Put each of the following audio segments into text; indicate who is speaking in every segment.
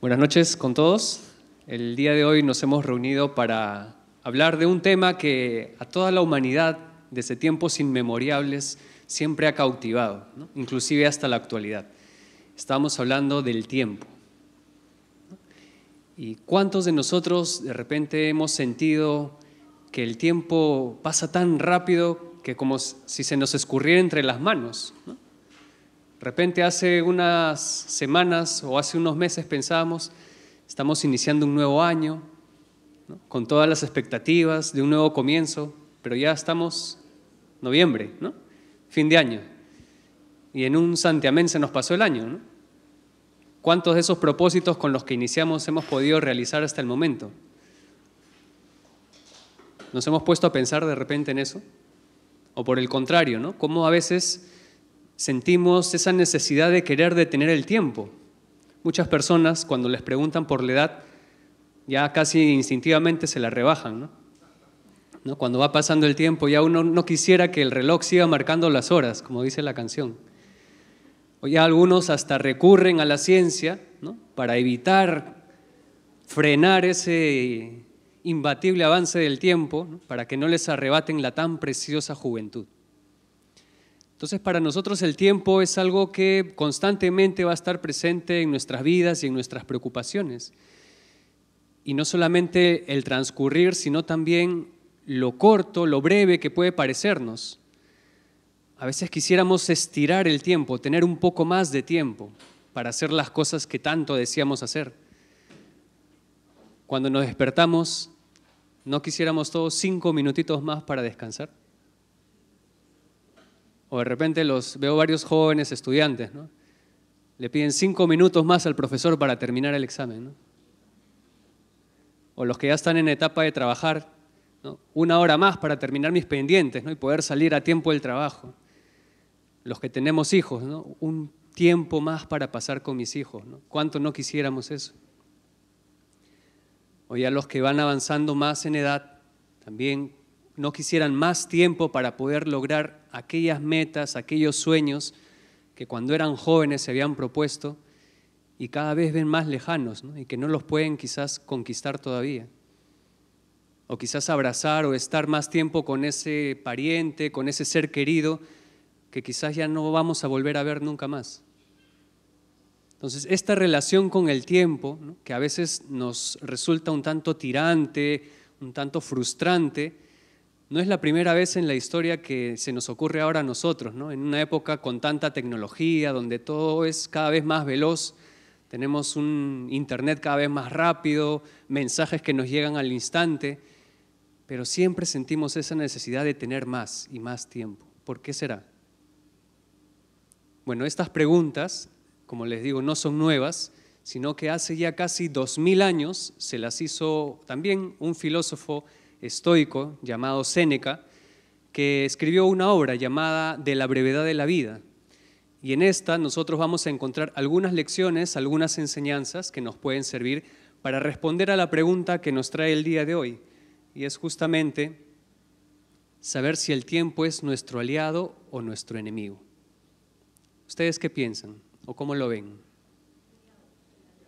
Speaker 1: Buenas noches con todos. El día de hoy nos hemos reunido para hablar de un tema que a toda la humanidad desde tiempos inmemorables siempre ha cautivado, inclusive hasta la actualidad. Estamos hablando del tiempo. ¿Y cuántos de nosotros de repente hemos sentido que el tiempo pasa tan rápido que como si se nos escurriera entre las manos? De repente hace unas semanas o hace unos meses pensábamos, estamos iniciando un nuevo año, con todas las expectativas de un nuevo comienzo, pero ya estamos noviembre, fin de año. Y en un santiamén se nos pasó el año. ¿Cuántos de esos propósitos con los que iniciamos hemos podido realizar hasta el momento? ¿Nos hemos puesto a pensar de repente en eso? O por el contrario, ¿no? ¿Cómo a veces sentimos esa necesidad de querer detener el tiempo. Muchas personas cuando les preguntan por la edad, ya casi instintivamente se la rebajan. ¿no? Cuando va pasando el tiempo, ya uno no quisiera que el reloj siga marcando las horas, como dice la canción. O ya algunos hasta recurren a la ciencia para evitar frenar ese imbatible avance del tiempo, para que no les arrebaten la tan preciosa juventud. Entonces para nosotros el tiempo es algo que constantemente va a estar presente en nuestras vidas y en nuestras preocupaciones. Y no solamente el transcurrir, sino también lo corto, lo breve que puede parecernos. A veces quisiéramos estirar el tiempo, tener un poco más de tiempo para hacer las cosas que tanto deseamos hacer. Cuando nos despertamos, ¿no quisiéramos todos cinco minutitos más para descansar? O de repente los veo varios jóvenes estudiantes, ¿no? Le piden cinco minutos más al profesor para terminar el examen, ¿no? O los que ya están en etapa de trabajar, ¿no? una hora más para terminar mis pendientes ¿no? y poder salir a tiempo del trabajo. Los que tenemos hijos, ¿no? un tiempo más para pasar con mis hijos. ¿no? ¿Cuánto no quisiéramos eso? O ya los que van avanzando más en edad, también no quisieran más tiempo para poder lograr aquellas metas, aquellos sueños que cuando eran jóvenes se habían propuesto y cada vez ven más lejanos y que no los pueden quizás conquistar todavía. O quizás abrazar o estar más tiempo con ese pariente, con ese ser querido, que quizás ya no vamos a volver a ver nunca más. Entonces, esta relación con el tiempo, que a veces nos resulta un tanto tirante, un tanto frustrante, no es la primera vez en la historia que se nos ocurre ahora a nosotros, ¿no? En una época con tanta tecnología, donde todo es cada vez más veloz, tenemos un internet cada vez más rápido, mensajes que nos llegan al instante, pero siempre sentimos esa necesidad de tener más y más tiempo. ¿Por qué será? Bueno, estas preguntas, como les digo, no son nuevas, sino que hace ya casi 2000 años se las hizo también un filósofo estoico llamado Séneca, que escribió una obra llamada De la brevedad de la vida. Y en esta nosotros vamos a encontrar algunas lecciones, algunas enseñanzas que nos pueden servir para responder a la pregunta que nos trae el día de hoy. Y es justamente saber si el tiempo es nuestro aliado o nuestro enemigo. ¿Ustedes qué piensan o cómo lo ven?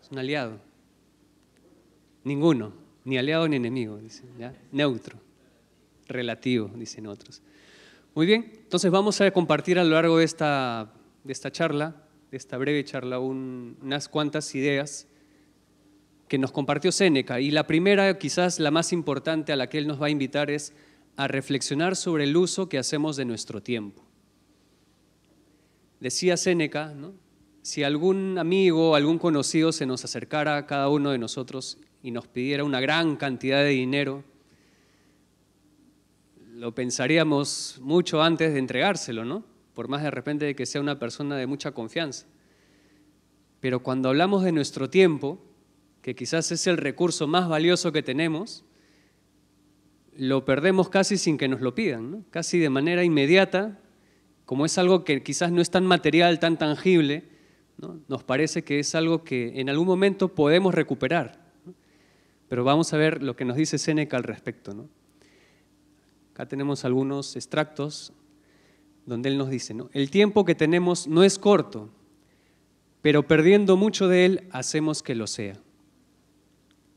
Speaker 1: ¿Es un aliado? Ninguno. Ni aliado ni enemigo, dicen ¿ya? Neutro, relativo, dicen otros. Muy bien, entonces vamos a compartir a lo largo de esta, de esta charla, de esta breve charla, unas cuantas ideas que nos compartió Séneca. Y la primera, quizás la más importante a la que él nos va a invitar es a reflexionar sobre el uso que hacemos de nuestro tiempo. Decía Séneca, si algún amigo, algún conocido se nos acercara a cada uno de nosotros y nos pidiera una gran cantidad de dinero, lo pensaríamos mucho antes de entregárselo, ¿no? Por más de repente de que sea una persona de mucha confianza. Pero cuando hablamos de nuestro tiempo, que quizás es el recurso más valioso que tenemos, lo perdemos casi sin que nos lo pidan, casi de manera inmediata, como es algo que quizás no es tan material, tan tangible, nos parece que es algo que en algún momento podemos recuperar. Pero vamos a ver lo que nos dice Séneca al respecto. ¿no? Acá tenemos algunos extractos donde él nos dice, ¿no? el tiempo que tenemos no es corto, pero perdiendo mucho de él hacemos que lo sea.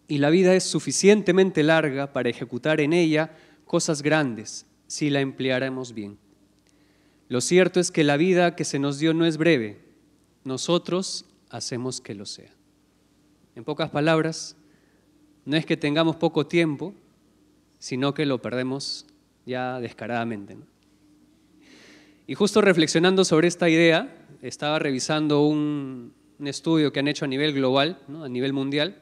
Speaker 1: Y la vida es suficientemente larga para ejecutar en ella cosas grandes si la empleáramos bien. Lo cierto es que la vida que se nos dio no es breve, nosotros hacemos que lo sea. En pocas palabras, no es que tengamos poco tiempo, sino que lo perdemos ya descaradamente. Y justo reflexionando sobre esta idea, estaba revisando un, estudio que han hecho a nivel global, a nivel mundial,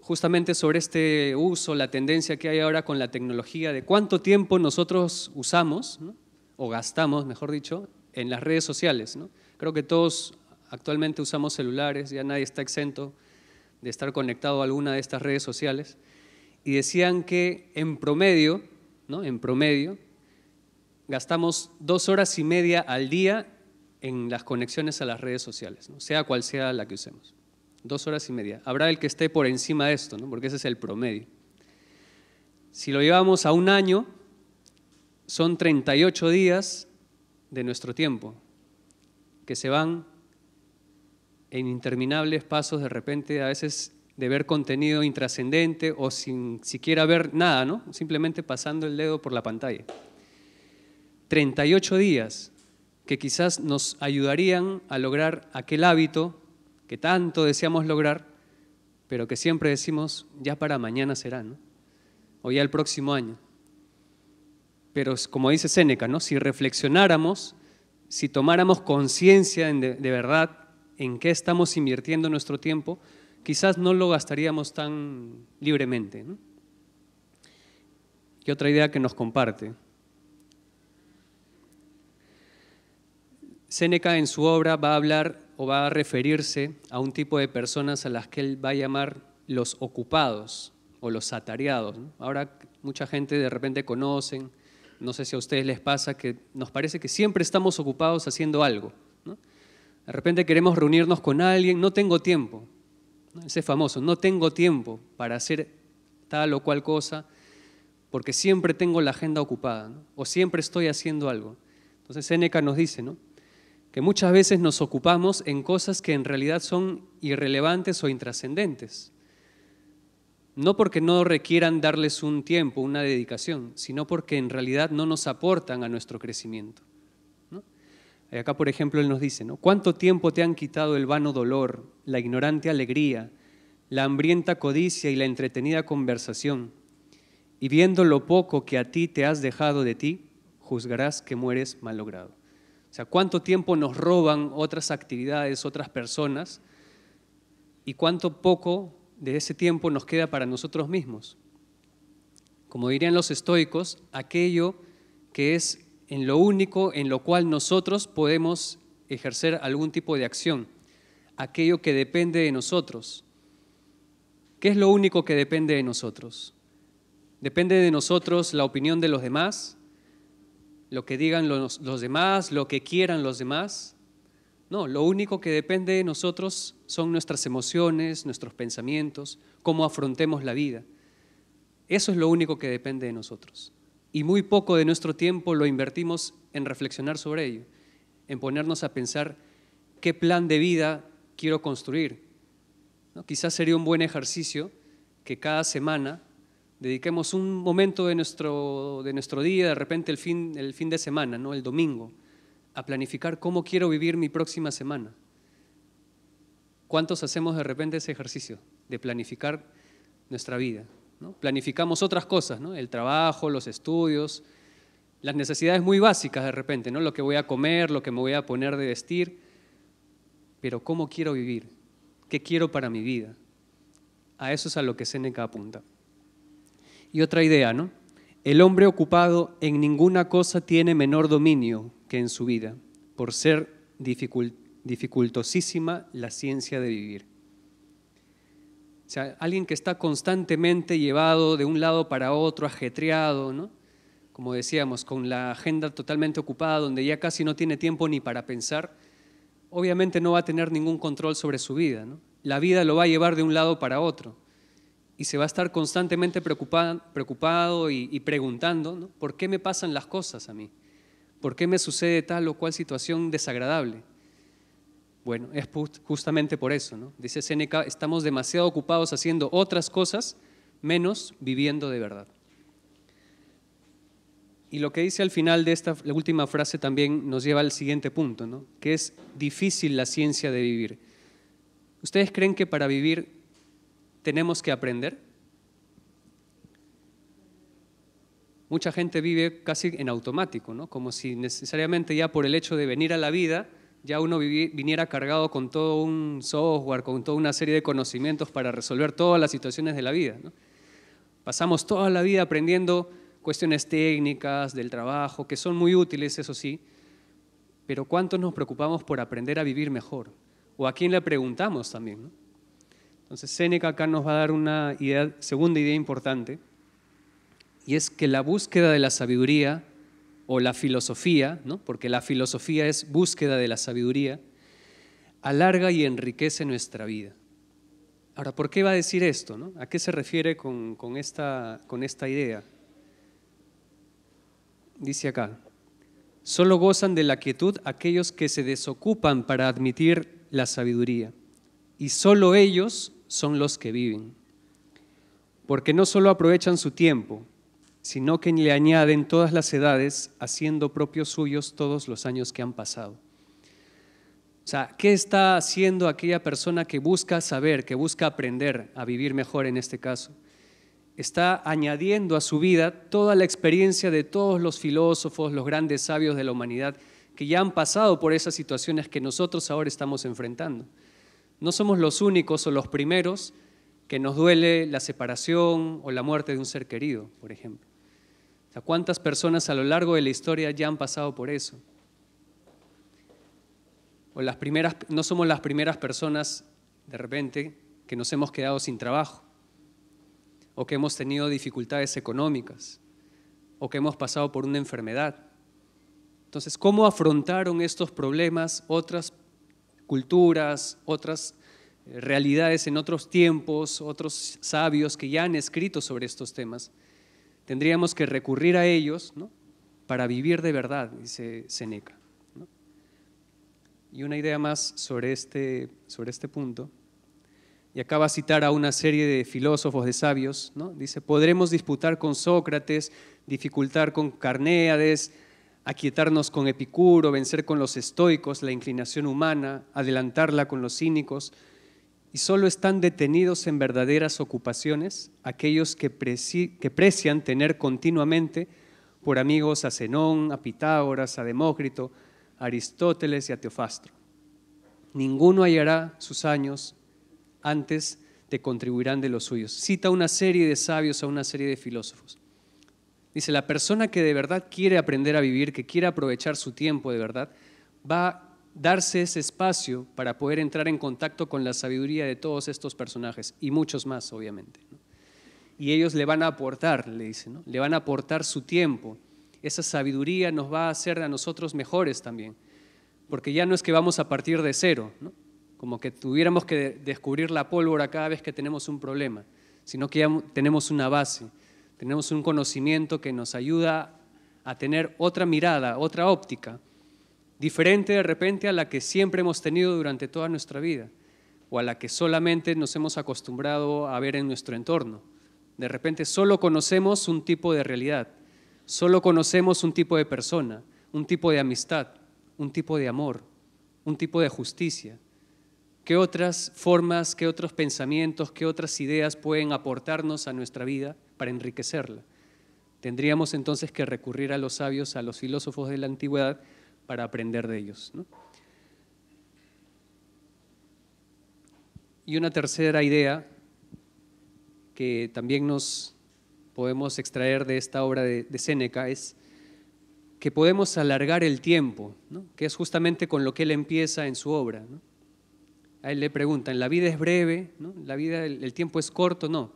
Speaker 1: justamente sobre este uso, la tendencia que hay ahora con la tecnología, de cuánto tiempo nosotros usamos, o gastamos, mejor dicho, en las redes sociales. Creo que todos actualmente usamos celulares, ya nadie está exento, de estar conectado a alguna de estas redes sociales, y decían que en promedio, ¿no? En promedio, gastamos dos horas y media al día en las conexiones a las redes sociales, ¿no? sea cual sea la que usemos. Dos horas y media. Habrá el que esté por encima de esto, ¿no? porque ese es el promedio. Si lo llevamos a un año, son 38 días de nuestro tiempo que se van en interminables pasos de repente, a veces de ver contenido intrascendente o sin siquiera ver nada, ¿no? Simplemente pasando el dedo por la pantalla. 38 días que quizás nos ayudarían a lograr aquel hábito que tanto deseamos lograr, pero que siempre decimos, ya para mañana será, O ya el próximo año. Pero como dice Séneca, ¿no? Si reflexionáramos, si tomáramos conciencia de verdad en qué estamos invirtiendo nuestro tiempo, quizás no lo gastaríamos tan libremente. Y otra idea que nos comparte. Séneca en su obra va a hablar o va a referirse a un tipo de personas a las que él va a llamar los ocupados o los atareados. Ahora mucha gente de repente conocen, no sé si a ustedes les pasa que nos parece que siempre estamos ocupados haciendo algo de repente queremos reunirnos con alguien, no tengo tiempo. Ese famoso, no tengo tiempo para hacer tal o cual cosa porque siempre tengo la agenda ocupada o siempre estoy haciendo algo. Entonces Seneca nos dice que muchas veces nos ocupamos en cosas que en realidad son irrelevantes o intrascendentes. No porque no requieran darles un tiempo, una dedicación, sino porque en realidad no nos aportan a nuestro crecimiento. Eh, acá, por ejemplo, él nos dice, ¿no? ¿Cuánto tiempo te han quitado el vano dolor, la ignorante alegría, la hambrienta codicia y la entretenida conversación? Y viendo lo poco que a ti te has dejado de ti, juzgarás que mueres malogrado. O sea, ¿cuánto tiempo nos roban otras actividades, otras personas? ¿Y cuánto poco de ese tiempo nos queda para nosotros mismos? Como dirían los estoicos, aquello que es en lo único en lo cual nosotros podemos ejercer algún tipo de acción, aquello que depende de nosotros. ¿Qué es lo único que depende de nosotros? Depende de nosotros la opinión de los demás, lo que digan los, los demás, lo que quieran los demás. No, lo único que depende de nosotros son nuestras emociones, nuestros pensamientos, cómo afrontemos la vida. Eso es lo único que depende de nosotros y muy poco de nuestro tiempo lo invertimos en reflexionar sobre ello, en ponernos a pensar qué plan de vida quiero construir. Quizás sería un buen ejercicio que cada semana dediquemos un momento de nuestro, día, de repente el fin, el fin de semana, ¿no? el domingo, a planificar cómo quiero vivir mi próxima semana. ¿Cuántos hacemos de repente ese ejercicio de planificar nuestra vida? Planificamos otras cosas, El trabajo, los estudios, las necesidades muy básicas de repente, ¿no? Lo que voy a comer, lo que me voy a poner de vestir, pero ¿cómo quiero vivir? ¿Qué quiero para mi vida? A eso es a lo que Seneca apunta. Y otra idea, ¿no? El hombre ocupado en ninguna cosa tiene menor dominio que en su vida, por ser dificultosísima la ciencia de vivir. O sea, alguien que está constantemente llevado de un lado para otro, ajetreado, ¿no? como decíamos, con la agenda totalmente ocupada, donde ya casi no tiene tiempo ni para pensar, obviamente no va a tener ningún control sobre su vida. La vida lo va a llevar de un lado para otro y se va a estar constantemente preocupado y, preguntando, ¿no? ¿por qué me pasan las cosas a mí? ¿Por qué me sucede tal o cual situación desagradable? Bueno, es justamente por eso, ¿no? Dice Seneca, estamos demasiado ocupados haciendo otras cosas menos viviendo de verdad. Y lo que dice al final de esta la última frase también nos lleva al siguiente punto, ¿no? que es difícil la ciencia de vivir. ¿Ustedes creen que para vivir tenemos que aprender? Mucha gente vive casi en automático, ¿no? como si necesariamente ya por el hecho de venir a la vida ya uno viniera cargado con todo un software, con toda una serie de conocimientos para resolver todas las situaciones de la vida. Pasamos toda la vida aprendiendo cuestiones técnicas del trabajo, que son muy útiles, eso sí, pero ¿cuántos nos preocupamos por aprender a vivir mejor? ¿O a quién le preguntamos también? Entonces, Seneca acá nos va a dar una idea, segunda idea importante, y es que la búsqueda de la sabiduría o la filosofía, ¿no? porque la filosofía es búsqueda de la sabiduría, alarga y enriquece nuestra vida. Ahora, ¿por qué va a decir esto? ¿A qué se refiere con, con, esta, con esta idea? Dice acá, solo gozan de la quietud aquellos que se desocupan para admitir la sabiduría, y solo ellos son los que viven, porque no solo aprovechan su tiempo, sino que le añaden todas las edades, haciendo propios suyos todos los años que han pasado. O sea, ¿qué está haciendo aquella persona que busca saber, que busca aprender a vivir mejor en este caso? Está añadiendo a su vida toda la experiencia de todos los filósofos, los grandes sabios de la humanidad, que ya han pasado por esas situaciones que nosotros ahora estamos enfrentando. No somos los únicos o los primeros que nos duele la separación o la muerte de un ser querido, por ejemplo. ¿cuántas personas a lo largo de la historia ya han pasado por eso? O no somos las primeras personas de repente que nos hemos quedado sin trabajo, o que hemos tenido dificultades económicas, o que hemos pasado por una enfermedad. Entonces, ¿cómo afrontaron estos problemas otras culturas, otras eh, realidades en otros tiempos, otros sabios que ya han escrito sobre estos temas? tendríamos que recurrir a ellos para vivir de verdad, dice Seneca. Y una idea más sobre este, sobre este punto, y acaba citar a una serie de filósofos, de sabios, ¿no? dice, podremos disputar con Sócrates, dificultar con Carneades, aquietarnos con Epicuro, vencer con los estoicos la inclinación humana, adelantarla con los cínicos, y solo están detenidos en verdaderas ocupaciones aquellos que, precian tener continuamente por amigos a Zenón, a Pitágoras, a Demócrito, a Aristóteles y a Teofastro. Ninguno hallará sus años antes de contribuirán de los suyos. Cita una serie de sabios a una serie de filósofos. Dice, la persona que de verdad quiere aprender a vivir, que quiere aprovechar su tiempo de verdad, va darse ese espacio para poder entrar en contacto con la sabiduría de todos estos personajes y muchos más, obviamente. Y ellos le van a aportar, le dicen, le van a aportar su tiempo. Esa sabiduría nos va a hacer a nosotros mejores también, porque ya no es que vamos a partir de cero, como que tuviéramos que descubrir la pólvora cada vez que tenemos un problema, sino que ya tenemos una base, tenemos un conocimiento que nos ayuda a tener otra mirada, otra óptica diferente de repente a la que siempre hemos tenido durante toda nuestra vida o a la que solamente nos hemos acostumbrado a ver en nuestro entorno. De repente solo conocemos un tipo de realidad, solo conocemos un tipo de persona, un tipo de amistad, un tipo de amor, un tipo de justicia. ¿Qué otras formas, qué otros pensamientos, qué otras ideas pueden aportarnos a nuestra vida para enriquecerla? Tendríamos entonces que recurrir a los sabios, a los filósofos de la antigüedad, para aprender de ellos. Y una tercera idea que también nos podemos extraer de esta obra de, Séneca es que podemos alargar el tiempo, que es justamente con lo que él empieza en su obra. A él le preguntan, ¿la vida es breve? ¿La vida, el, el, tiempo es corto? No.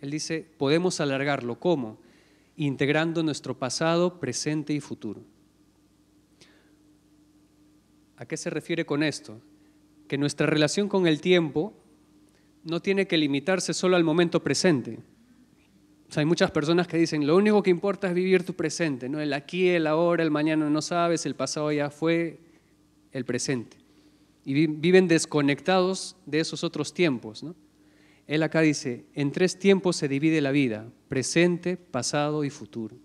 Speaker 1: Él dice, podemos alargarlo. ¿Cómo? Integrando nuestro pasado, presente y futuro. ¿A qué se refiere con esto? Que nuestra relación con el tiempo no tiene que limitarse solo al momento presente. hay muchas personas que dicen, lo único que importa es vivir tu presente, ¿no? el aquí, el ahora, el mañana no sabes, el pasado ya fue, el presente. Y viven desconectados de esos otros tiempos. Él acá dice, en tres tiempos se divide la vida, presente, pasado y futuro.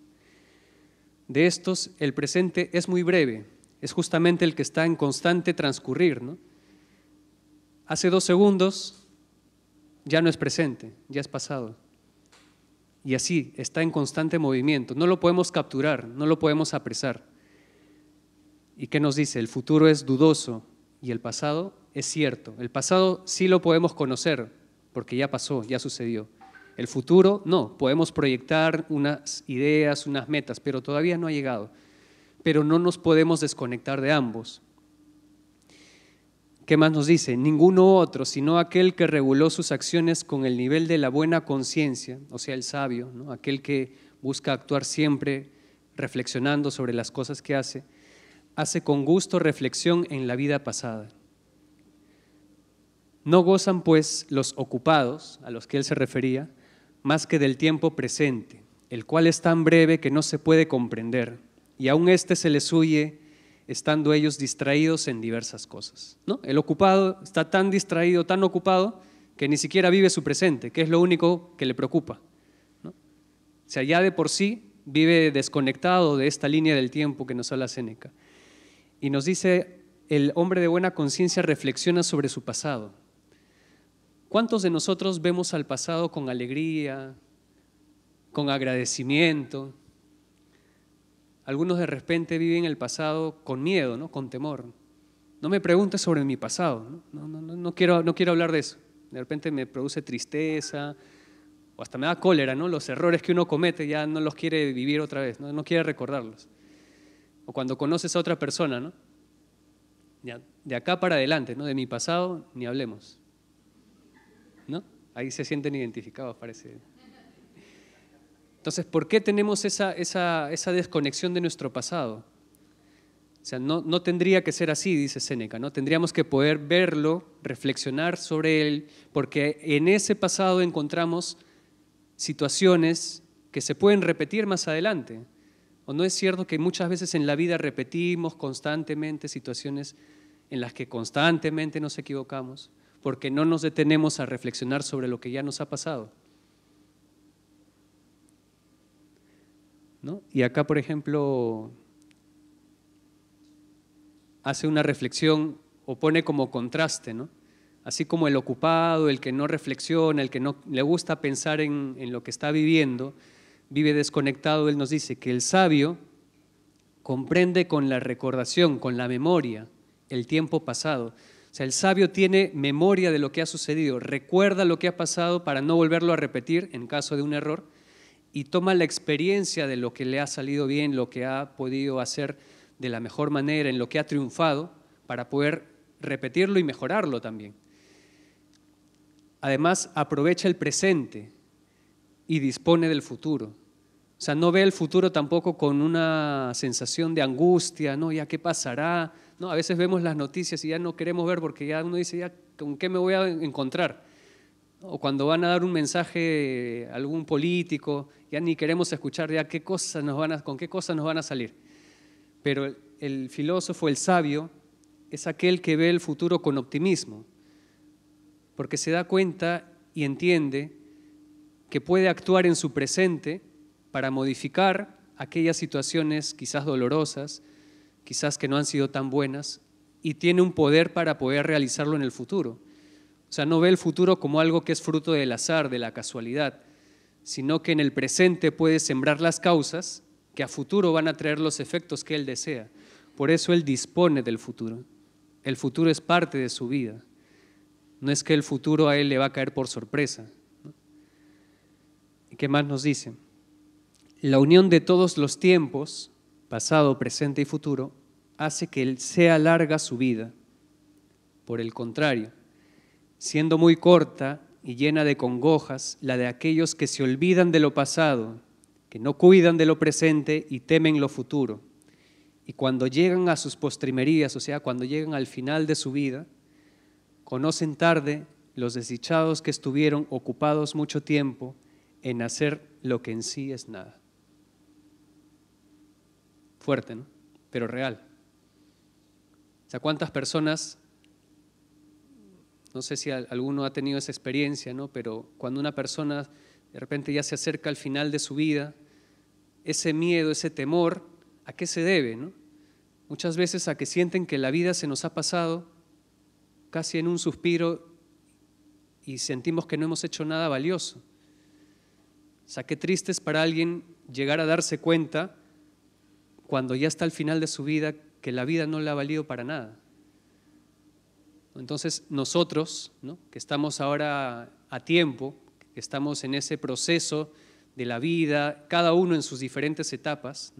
Speaker 1: De estos, el presente es muy breve, es justamente el que está en constante transcurrir. Hace dos segundos ya no es presente, ya es pasado. Y así está en constante movimiento. No lo podemos capturar, no lo podemos apresar. ¿Y qué nos dice? El futuro es dudoso y el pasado es cierto. El pasado sí lo podemos conocer porque ya pasó, ya sucedió. El futuro no, podemos proyectar unas ideas, unas metas, pero todavía no ha llegado pero no nos podemos desconectar de ambos. ¿Qué más nos dice? Ninguno otro, sino aquel que reguló sus acciones con el nivel de la buena conciencia, o sea, el sabio, aquel que busca actuar siempre reflexionando sobre las cosas que hace, hace con gusto reflexión en la vida pasada. No gozan, pues, los ocupados, a los que él se refería, más que del tiempo presente, el cual es tan breve que no se puede comprender y aún éste se les huye estando ellos distraídos en diversas cosas. El ocupado está tan distraído, tan ocupado, que ni siquiera vive su presente, que es lo único que le preocupa. ¿no? O sea, de por sí vive desconectado de esta línea del tiempo que nos habla Séneca. Y nos dice, el hombre de buena conciencia reflexiona sobre su pasado. ¿Cuántos de nosotros vemos al pasado con alegría, con agradecimiento? Algunos de repente viven el pasado con miedo, ¿no? con temor. No me preguntes sobre mi pasado, ¿no? No, no, quiero, hablar de eso. De repente me produce tristeza o hasta me da cólera, ¿no? Los errores que uno comete ya no los quiere vivir otra vez, no, quiere recordarlos. O cuando conoces a otra persona, ¿no? de acá para adelante, ¿no? De mi pasado ni hablemos. ¿No? Ahí se sienten identificados, parece. Entonces, ¿por qué tenemos esa, desconexión de nuestro pasado? O sea, no, no, tendría que ser así, dice Séneca, ¿no? Tendríamos que poder verlo, reflexionar sobre él, porque en ese pasado encontramos situaciones que se pueden repetir más adelante. ¿O no es cierto que muchas veces en la vida repetimos constantemente situaciones en las que constantemente nos equivocamos porque no nos detenemos a reflexionar sobre lo que ya nos ha pasado? Y acá, por ejemplo, hace una reflexión o pone como contraste, Así como el ocupado, el que no reflexiona, el que no le gusta pensar en lo que está viviendo, vive desconectado, él nos dice que el sabio comprende con la recordación, con la memoria, el tiempo pasado. O sea, el sabio tiene memoria de lo que ha sucedido, recuerda lo que ha pasado para no volverlo a repetir en caso de un error y toma la experiencia de lo que le ha salido bien, lo que ha podido hacer de la mejor manera, en lo que ha triunfado, para poder repetirlo y mejorarlo también. Además, aprovecha el presente y dispone del futuro. O sea, no ve el futuro tampoco con una sensación de angustia, ¿no? ¿Ya qué pasará? No, a veces vemos las noticias y ya no queremos ver porque ya uno dice, ¿ya con qué me voy a encontrar? o cuando van a dar un mensaje a algún político, ya ni queremos escuchar ya qué cosas nos van con qué cosas nos van a salir. Pero el filósofo, el sabio, es aquel que ve el futuro con optimismo, porque se da cuenta y entiende que puede actuar en su presente para modificar aquellas situaciones quizás dolorosas, quizás que no han sido tan buenas, y tiene un poder para poder realizarlo en el futuro. O sea, no ve el futuro como algo que es fruto del azar, de la casualidad, sino que en el presente puede sembrar las causas que a futuro van a traer los efectos que él desea. Por eso él dispone del futuro. El futuro es parte de su vida. No es que el futuro a él le va a caer por sorpresa. ¿Y qué más nos dice? La unión de todos los tiempos, pasado, presente y futuro, hace que él sea larga su vida. Por el contrario, siendo muy corta y llena de congojas, la de aquellos que se olvidan de lo pasado, que no cuidan de lo presente y temen lo futuro. Y cuando llegan a sus postrimerías, o sea, cuando llegan al final de su vida, conocen tarde los desdichados que estuvieron ocupados mucho tiempo en hacer lo que en sí es nada. Fuerte, ¿no? Pero real. O sea, ¿cuántas personas no sé si alguno ha tenido esa experiencia, ¿no? pero cuando una persona de repente ya se acerca al final de su vida, ese miedo, ese temor, ¿a qué se debe? Muchas veces a que sienten que la vida se nos ha pasado casi en un suspiro y sentimos que no hemos hecho nada valioso. O sea, qué triste es para alguien llegar a darse cuenta cuando ya está al final de su vida que la vida no le ha valido para nada. Entonces nosotros, que estamos ahora a tiempo, que estamos en ese proceso de la vida, cada uno en sus diferentes etapas,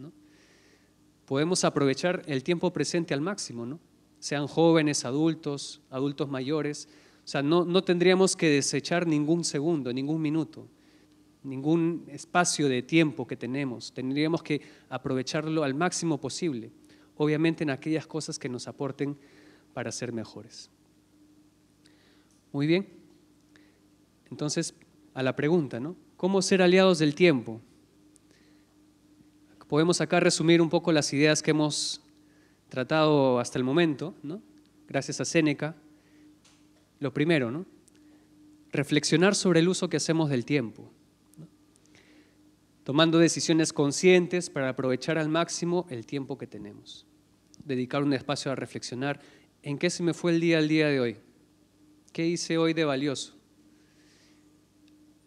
Speaker 1: podemos aprovechar el tiempo presente al máximo, sean jóvenes, adultos, adultos mayores. O sea, no tendríamos que desechar ningún segundo, ningún minuto, ningún espacio de tiempo que tenemos. Tendríamos que aprovecharlo al máximo posible, obviamente en aquellas cosas que nos aporten para ser mejores. Muy bien. Entonces, a la pregunta, ¿no? ¿Cómo ser aliados del tiempo? Podemos acá resumir un poco las ideas que hemos tratado hasta el momento, Gracias a Séneca. Lo primero, Reflexionar sobre el uso que hacemos del tiempo tomando decisiones conscientes para aprovechar al máximo el tiempo que tenemos. Dedicar un espacio a reflexionar en qué se me fue el día al día de hoy, ¿Qué hice hoy de valioso?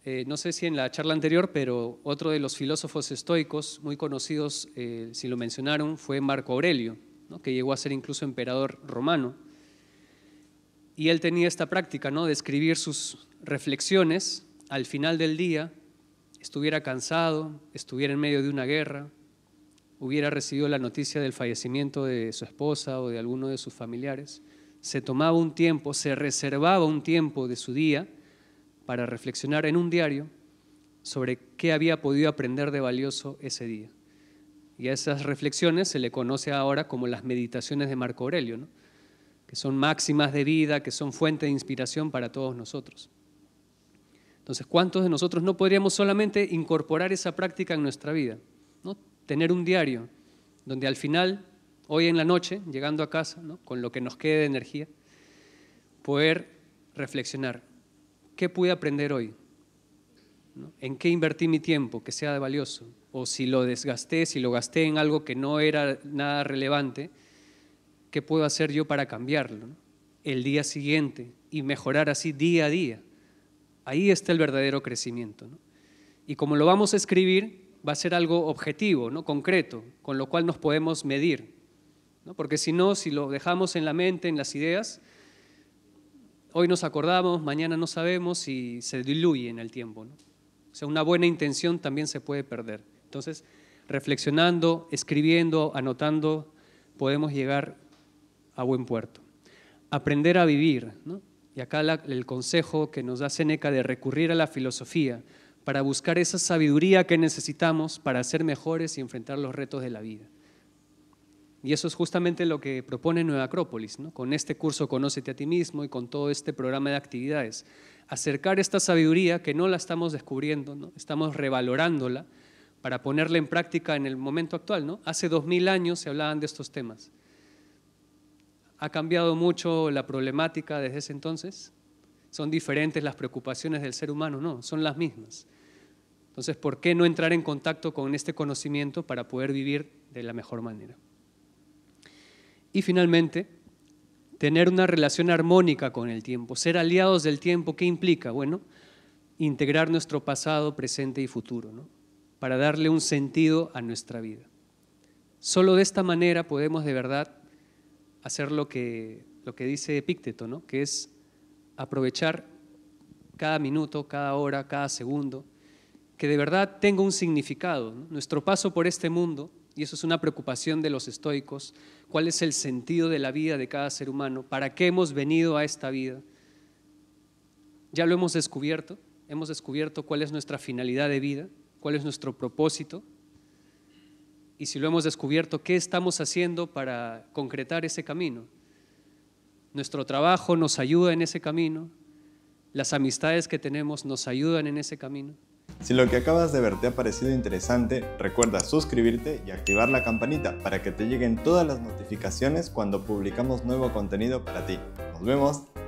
Speaker 1: Eh, no sé si en la charla anterior, pero otro de los filósofos estoicos muy conocidos, eh, si lo mencionaron, fue Marco Aurelio, que llegó a ser incluso emperador romano. Y él tenía esta práctica ¿no? de escribir sus reflexiones al final del día, estuviera cansado, estuviera en medio de una guerra, hubiera recibido la noticia del fallecimiento de su esposa o de alguno de sus familiares se tomaba un tiempo, se reservaba un tiempo de su día para reflexionar en un diario sobre qué había podido aprender de valioso ese día. Y a esas reflexiones se le conoce ahora como las meditaciones de Marco Aurelio, que son máximas de vida, que son fuente de inspiración para todos nosotros. Entonces, ¿cuántos de nosotros no podríamos solamente incorporar esa práctica en nuestra vida? Tener un diario donde al final hoy en la noche, llegando a casa, con lo que nos quede de energía, poder reflexionar, ¿qué pude aprender hoy? ¿En qué invertí mi tiempo que sea de valioso? O si lo desgasté, si lo gasté en algo que no era nada relevante, ¿qué puedo hacer yo para cambiarlo? El día siguiente y mejorar así día a día. Ahí está el verdadero crecimiento. Y como lo vamos a escribir, va a ser algo objetivo, ¿no? concreto, con lo cual nos podemos medir porque si no, si lo dejamos en la mente, en las ideas, hoy nos acordamos, mañana no sabemos y se diluye en el tiempo. O sea, una buena intención también se puede perder. Entonces, reflexionando, escribiendo, anotando, podemos llegar a buen puerto. Aprender a vivir, y acá el consejo que nos da Seneca de recurrir a la filosofía para buscar esa sabiduría que necesitamos para ser mejores y enfrentar los retos de la vida. Y eso es justamente lo que propone Nueva Acrópolis, con este curso Conócete a ti mismo y con todo este programa de actividades. Acercar esta sabiduría que no la estamos descubriendo, estamos revalorándola para ponerla en práctica en el momento actual. ¿no? Hace dos mil años se hablaban de estos temas. ¿Ha cambiado mucho la problemática desde ese entonces? ¿Son diferentes las preocupaciones del ser humano? No, son las mismas. Entonces, ¿por qué no entrar en contacto con este conocimiento para poder vivir de la mejor manera? Y finalmente, tener una relación armónica con el tiempo, ser aliados del tiempo, ¿qué implica? Bueno, integrar nuestro pasado, presente y futuro, ¿no? para darle un sentido a nuestra vida. Solo de esta manera podemos de verdad hacer lo que, lo que dice Epícteto, ¿no? que es aprovechar cada minuto, cada hora, cada segundo, que de verdad tenga un significado. Nuestro paso por este mundo y eso es una preocupación de los estoicos, cuál es el sentido de la vida de cada ser humano, para qué hemos venido a esta vida. Ya lo hemos descubierto, hemos descubierto cuál es nuestra finalidad de vida, cuál es nuestro propósito, y si lo hemos descubierto, ¿qué estamos haciendo para concretar ese camino? Nuestro trabajo nos ayuda en ese camino, las amistades que tenemos nos ayudan en ese camino. Si lo que acabas de ver te ha parecido interesante, recuerda suscribirte y activar la campanita para que te lleguen todas las notificaciones cuando publicamos nuevo contenido para ti. Nos vemos.